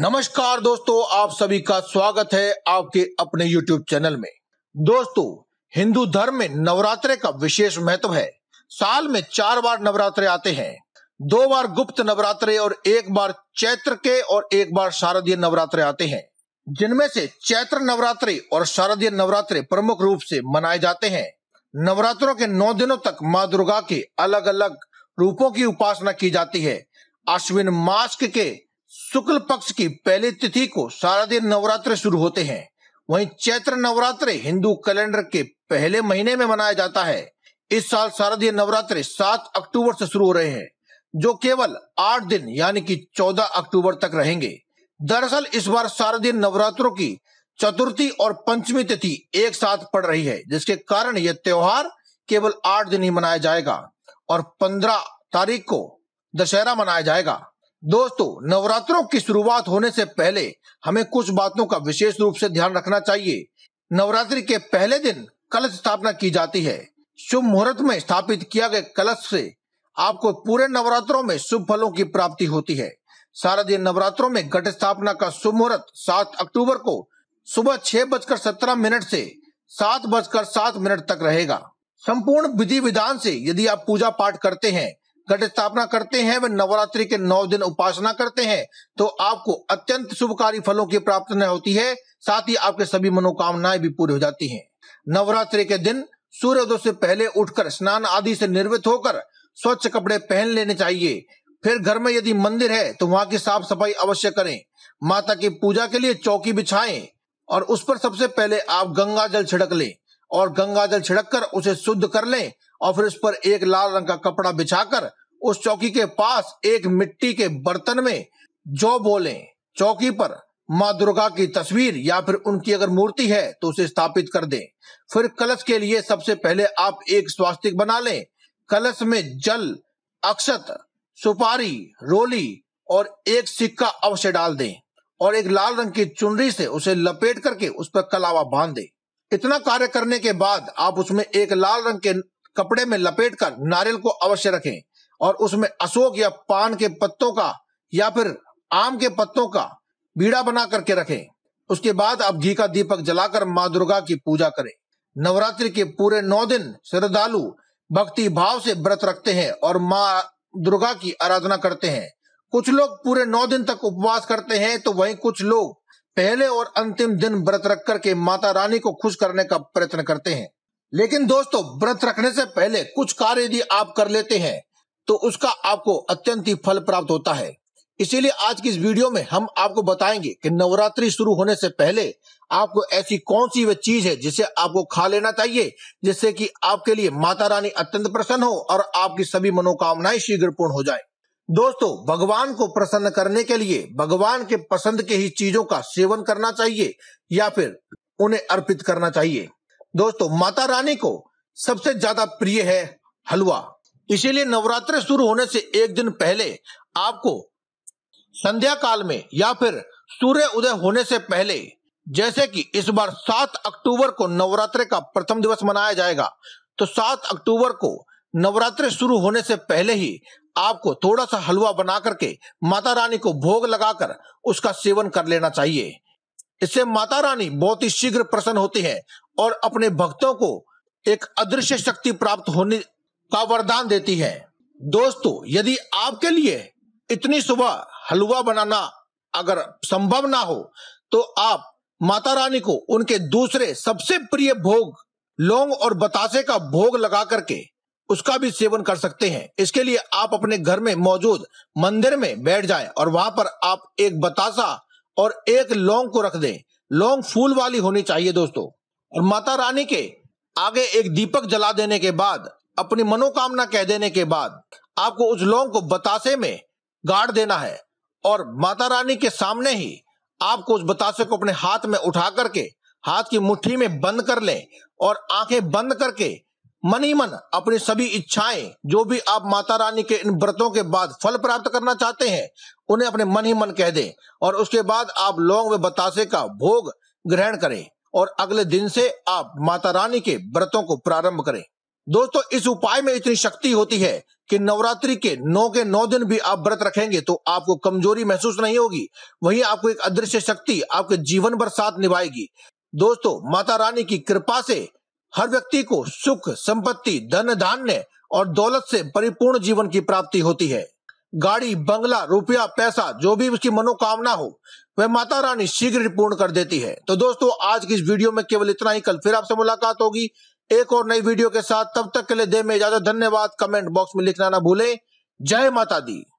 नमस्कार दोस्तों आप सभी का स्वागत है आपके अपने YouTube चैनल में दोस्तों हिंदू धर्म में नवरात्रे का विशेष महत्व है साल में चार बार नवरात्रे आते हैं दो बार गुप्त नवरात्रे और एक बार चैत्र के और एक बार शारदीय नवरात्रे आते हैं जिनमें से चैत्र नवरात्रे और शारदीय नवरात्रे प्रमुख रूप से मनाए जाते हैं नवरात्रों के नौ दिनों तक माँ दुर्गा के अलग अलग रूपों की उपासना की जाती है अश्विन मास के शुक्ल पक्ष की पहली तिथि को शारदीय नवरात्र शुरू होते हैं वहीं चैत्र नवरात्र हिंदू कैलेंडर के पहले महीने में मनाया जाता है इस साल शारदीय नवरात्र 7 अक्टूबर से शुरू हो रहे हैं जो केवल आठ दिन यानी कि 14 अक्टूबर तक रहेंगे दरअसल इस बार शारदीय नवरात्रों की चतुर्थी और पंचमी तिथि एक साथ पड़ रही है जिसके कारण यह त्योहार केवल आठ दिन ही मनाया जाएगा और पंद्रह तारीख को दशहरा मनाया जाएगा दोस्तों नवरात्रों की शुरुआत होने से पहले हमें कुछ बातों का विशेष रूप से ध्यान रखना चाहिए नवरात्रि के पहले दिन कलश स्थापना की जाती है शुभ मुहूर्त में स्थापित किया गया कलश से आपको पूरे नवरात्रों में शुभ फलों की प्राप्ति होती है दिन नवरात्रों में घट स्थापना का शुभ मुहूर्त सात अक्टूबर को सुबह छह बजकर सत्रह मिनट से सात बजकर सात मिनट तक रहेगा संपूर्ण विधि विधान से यदि आप पूजा पाठ करते हैं घट स्थापना करते हैं व नवरात्रि के नौ दिन उपासना करते हैं तो आपको अत्यंत शुभकारी फलों की प्राप्ति होती है साथ ही आपके सभी मनोकामनाएं भी पूरी हो जाती हैं। नवरात्रि के दिन सूर्योदय से पहले उठकर स्नान आदि से निर्वृत होकर स्वच्छ कपड़े पहन लेने चाहिए फिर घर में यदि मंदिर है तो वहाँ की साफ सफाई अवश्य करें माता की पूजा के लिए चौकी बिछाएं और उस पर सबसे पहले आप गंगा जल छिड़क लें और गंगा जल छिड़क कर उसे शुद्ध कर लें और फिर उस पर एक लाल रंग का कपड़ा बिछाकर उस चौकी के पास एक मिट्टी के बर्तन में जो बोले चौकी पर माँ दुर्गा की तस्वीर या फिर उनकी अगर मूर्ति है तो उसे स्थापित कर दें फिर कलश के लिए सबसे पहले आप एक स्वास्तिक बना लें कलश में जल अक्षत सुपारी रोली और एक सिक्का अवश्य डाल दें और एक लाल रंग की चुनरी से उसे लपेट करके उस पर कलावा बांध दें इतना कार्य करने के बाद आप उसमें एक लाल रंग के कपड़े में लपेट कर नारियल को अवश्य रखें और उसमें अशोक या पान के पत्तों का या फिर आम के पत्तों का बीड़ा बना करके रखें उसके बाद आप घी का दीपक जलाकर माँ दुर्गा की पूजा करें नवरात्रि के पूरे नौ दिन श्रद्धालु भक्ति भाव से व्रत रखते हैं और माँ दुर्गा की आराधना करते हैं कुछ लोग पूरे नौ दिन तक उपवास करते हैं तो वहीं कुछ लोग पहले और अंतिम दिन व्रत रख करके माता रानी को खुश करने का प्रयत्न करते हैं लेकिन दोस्तों व्रत रखने से पहले कुछ कार्य यदि आप कर लेते हैं तो उसका आपको अत्यंत ही फल प्राप्त होता है इसीलिए आज की इस वीडियो में हम आपको बताएंगे कि नवरात्रि शुरू होने से पहले आपको ऐसी कौन सी वह चीज है जिसे आपको खा लेना चाहिए जिससे कि आपके लिए माता रानी अत्यंत प्रसन्न हो और आपकी सभी मनोकामनाएं शीघ्र पूर्ण हो जाए दोस्तों भगवान को प्रसन्न करने के लिए भगवान के पसंद के ही चीजों का सेवन करना चाहिए या फिर उन्हें अर्पित करना चाहिए दोस्तों माता रानी को सबसे ज्यादा प्रिय है हलवा इसीलिए नवरात्र शुरू होने से एक दिन पहले आपको संध्या काल में या फिर सूर्य उदय होने से पहले जैसे कि इस बार 7 अक्टूबर को नवरात्र का प्रथम दिवस मनाया जाएगा तो 7 अक्टूबर को नवरात्र शुरू होने से पहले ही आपको थोड़ा सा हलवा बना करके माता रानी को भोग लगाकर उसका सेवन कर लेना चाहिए इससे माता रानी बहुत ही शीघ्र प्रसन्न होती है और अपने भक्तों को एक अदृश्य शक्ति प्राप्त होने का वरदान देती है दोस्तों यदि आपके लिए इतनी सुबह हलवा बनाना अगर संभव ना हो तो आप माता रानी को उनके दूसरे सबसे प्रिय भोग लौंग और बतासे का भोग लगा करके उसका भी सेवन कर सकते हैं इसके लिए आप अपने घर में मौजूद मंदिर में बैठ जाएं और वहां पर आप एक बतासा और एक लौंग को रख दें लौंग फूल वाली होनी चाहिए दोस्तों और माता रानी के आगे एक दीपक जला देने के बाद अपनी मनोकामना कह देने के बाद आपको उस लौंग को बतासे में गाड़ देना है और माता रानी के सामने ही आपको उस बतासे को अपने हाथ में उठा करके हाथ की मुट्ठी में बंद कर लें और आंखें बंद करके मन ही मन अपनी सभी इच्छाएं जो भी आप माता रानी के इन व्रतों के बाद फल प्राप्त करना चाहते हैं उन्हें अपने मन ही मन कह दें और उसके बाद आप लौंग व बतासे का भोग ग्रहण करें और अगले दिन से आप माता रानी के व्रतों को प्रारंभ करें दोस्तों इस उपाय में इतनी शक्ति होती है कि नवरात्रि के नौ के नौ दिन भी आप व्रत रखेंगे तो आपको कमजोरी महसूस नहीं होगी वहीं आपको एक अदृश्य शक्ति आपके जीवन भर साथ निभाएगी दोस्तों माता रानी की कृपा से हर व्यक्ति को सुख संपत्ति धन धान्य और दौलत से परिपूर्ण जीवन की प्राप्ति होती है गाड़ी बंगला रुपया पैसा जो भी उसकी मनोकामना हो वह माता रानी शीघ्र पूर्ण कर देती है तो दोस्तों आज की इस वीडियो में केवल इतना ही कल फिर आपसे मुलाकात होगी एक और नई वीडियो के साथ तब तक के लिए दे में इजाजत धन्यवाद कमेंट बॉक्स में लिखना ना भूलें जय माता दी